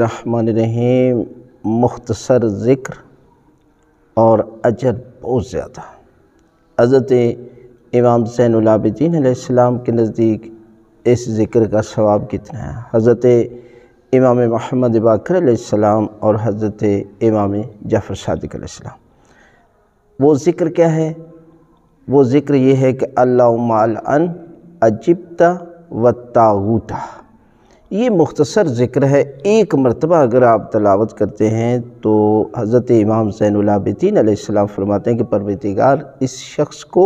रहीम मुख्तसर ज़िक्र और अजर बहुत ज़्यादा हज़रत इमाम हुसैन आसमाम के नज़दीक इस ज़िक्र का सवाब कितना है हज़रत इमाम महमद बाकर सलाम और हज़रत इमाम जाफ़र सदक वो ज़िक्र क्या है वो ज़िक्र ये है कि अल्लाह अन अजिबता व तागूता ये मुख्तसर ज़िक्र है एक मरतबा अगर आप तलावत करते हैं तो हज़रत इमाम सैनबिन फरमाते हैं कि परवतिगार इस शख्स को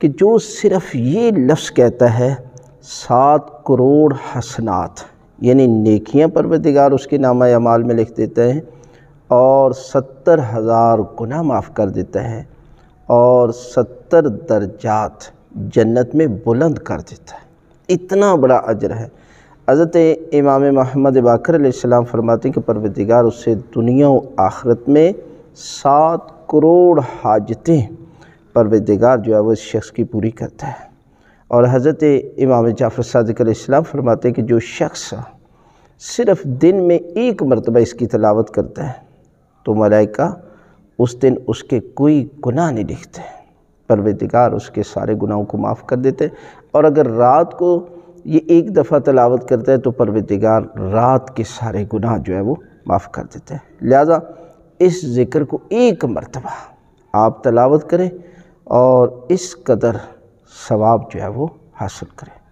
कि जो सिर्फ़ ये लफ्ज़ कहता है सात करोड़ हसनात यानी नेकियां परवतगार उसके नामा अमाल में लिख देता है और सत्तर हज़ार गुना माफ़ कर देता है और सत्तर दर्जात जन्नत में बुलंद कर देता है इतना बड़ा अजर है हज़रत इमाम महमद बाकर सलाम फरमाते के परवदिगार उससे दुनिया आखरत में सात करोड़ हाजतें परवदिगार जो है वो इस शख्स की पूरी करता है और हज़रत इमाम जाफ़र सदक फरमाते कि जो शख्स सिर्फ दिन में एक मरतबा इसकी तलावत करता है तो मलाइका उस दिन उसके कोई गुनाह नहीं लिखते परवदिगार उसके सारे गुनाहों को माफ़ कर देते और अगर रात को ये एक दफ़ा तलावत करता है तो परवतगार रात के सारे गुनाह जो है वो माफ़ कर देते हैं लिहाजा इस ज़िक्र को एक मरतबा आप तलावत करें और इस कदर सवाब जो है वो हासिल करें